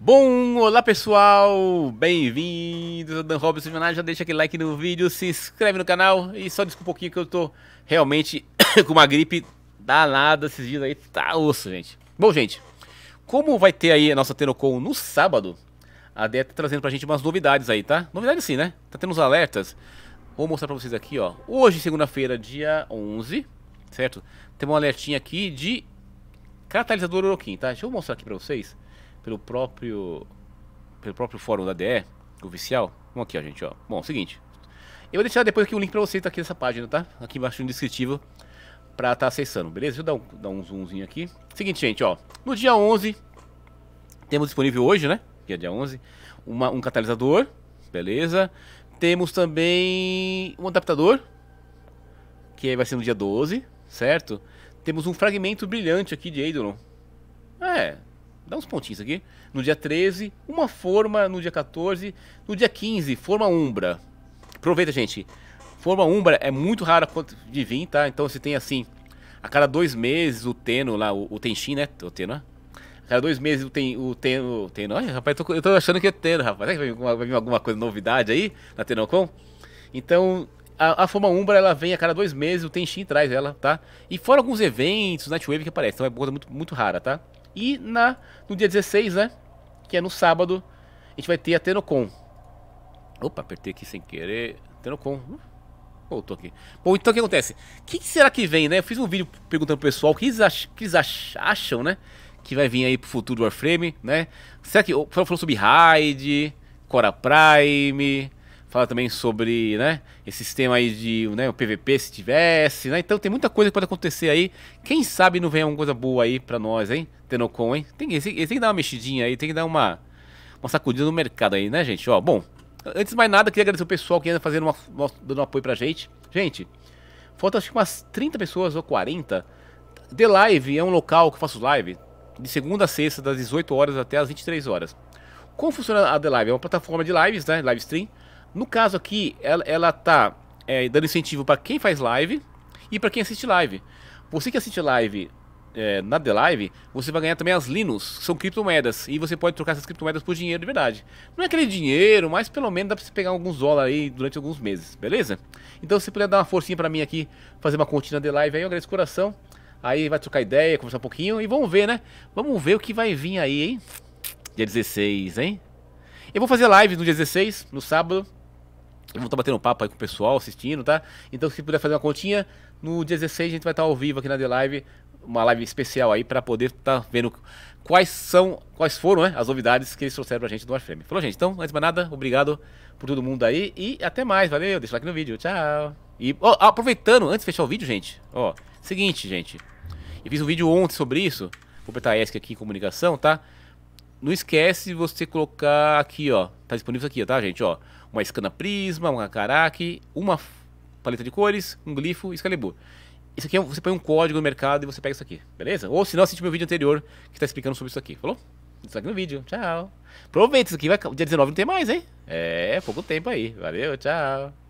Bom, olá pessoal, bem-vindos ao Dan Robson Jornal, já deixa aquele like no vídeo, se inscreve no canal e só desculpa um pouquinho que eu tô realmente com uma gripe danada esses dias aí, tá osso gente. Bom gente, como vai ter aí a nossa Tenocon no sábado, a Dea tá trazendo pra gente umas novidades aí, tá? Novidades sim, né? Tá tendo uns alertas, vou mostrar pra vocês aqui ó, hoje segunda-feira dia 11, certo? Tem um alertinha aqui de catalisador Oroquim, tá? Deixa eu mostrar aqui pra vocês pelo próprio pelo próprio fórum da DE, oficial. Vamos aqui, ó, gente, ó. Bom, é seguinte. Eu vou deixar depois aqui o um link para vocês tá aqui nessa página, tá? Aqui embaixo no descritivo para estar tá acessando, beleza? Deixa eu dar um, dar um zoomzinho aqui. Seguinte, gente, ó. No dia 11 temos disponível hoje, né? Que é dia 11, uma, um catalisador, beleza? Temos também um adaptador, que aí vai ser no dia 12, certo? Temos um fragmento brilhante aqui de Eidolon. É, dá uns pontinhos aqui. No dia 13, uma forma no dia 14. No dia 15, forma umbra. Aproveita, gente. Forma umbra é muito rara de vir, tá? Então você tem assim, a cada dois meses o Teno lá, o, o né? O Teno, né? A cada dois meses o, ten, o Teno... O teno ai, rapaz, eu tô, eu tô, achando que é Teno, rapaz. vai, vir alguma coisa, novidade aí na Tenocon? Então, a, a forma Umbra ela vem a cada dois meses, o Tenshin traz ela, tá? E fora alguns eventos, Nightwave que aparece, então é uma coisa muito, muito rara, tá? E na, no dia 16, né? Que é no sábado, a gente vai ter a Tenocon. Opa, apertei aqui sem querer. Tenocon. Hum, voltou aqui. Bom, então o que acontece? O que, que, será que vem, né? Eu fiz um vídeo perguntando pro pessoal o que eles, ach que eles ach acham, né? Que vai vir aí pro futuro do Warframe, né? Será que. Falou sobre Raid, Cora Prime fala também sobre, né, esse sistema aí de, né, o PVP se tivesse, né? Então tem muita coisa que pode acontecer aí. Quem sabe não vem alguma coisa boa aí para nós, hein? Tenocon, hein? Tem, tem, tem que dar uma mexidinha aí, tem que dar uma, uma sacudida no mercado aí, né, gente? Ó, bom, antes de mais nada, queria agradecer o pessoal que ainda fazendo uma, uma, dando um apoio pra gente. Gente, falta acho que umas 30 pessoas ou 40. The Live é um local que eu faço live de segunda a sexta, das 18 horas até as 23 horas. Como funciona a The Live? É uma plataforma de lives, né? Live stream no caso aqui, ela, ela tá é, dando incentivo para quem faz live e para quem assiste live. Você que assiste live é, na The Live, você vai ganhar também as Linus, que são criptomoedas. E você pode trocar essas criptomoedas por dinheiro de verdade. Não é aquele dinheiro, mas pelo menos dá para você pegar alguns dólares aí durante alguns meses, beleza? Então se você puder dar uma forcinha para mim aqui, fazer uma continha The Live aí, eu agradeço o coração. Aí vai trocar ideia, conversar um pouquinho e vamos ver, né? Vamos ver o que vai vir aí, hein? Dia 16, hein? Eu vou fazer live no dia 16, no sábado. Vamos estar tá batendo papo aí com o pessoal assistindo, tá? Então, se puder fazer uma continha, no dia 16 a gente vai estar tá ao vivo aqui na The Live, uma live especial aí para poder estar tá vendo quais são, quais foram né, as novidades que eles trouxeram pra gente do Warframe. Falou, gente? Então, antes de mais nada, obrigado por todo mundo aí e até mais, valeu, deixa o like no vídeo, tchau. E ó, aproveitando, antes de fechar o vídeo, gente, ó, seguinte, gente, eu fiz um vídeo ontem sobre isso, vou apertar ESC aqui em comunicação, tá? não esquece de você colocar aqui, ó. Tá disponível aqui, tá, gente? Ó, uma escana prisma, uma caraca, uma paleta de cores, um glifo e Excalibur. Isso aqui é, você põe um código no mercado e você pega isso aqui, beleza? Ou se não, assiste meu vídeo anterior que está explicando sobre isso aqui, falou? Isso aqui no vídeo, tchau. Aproveita, isso aqui vai, dia 19 não tem mais, hein? É, pouco tempo aí. Valeu, tchau.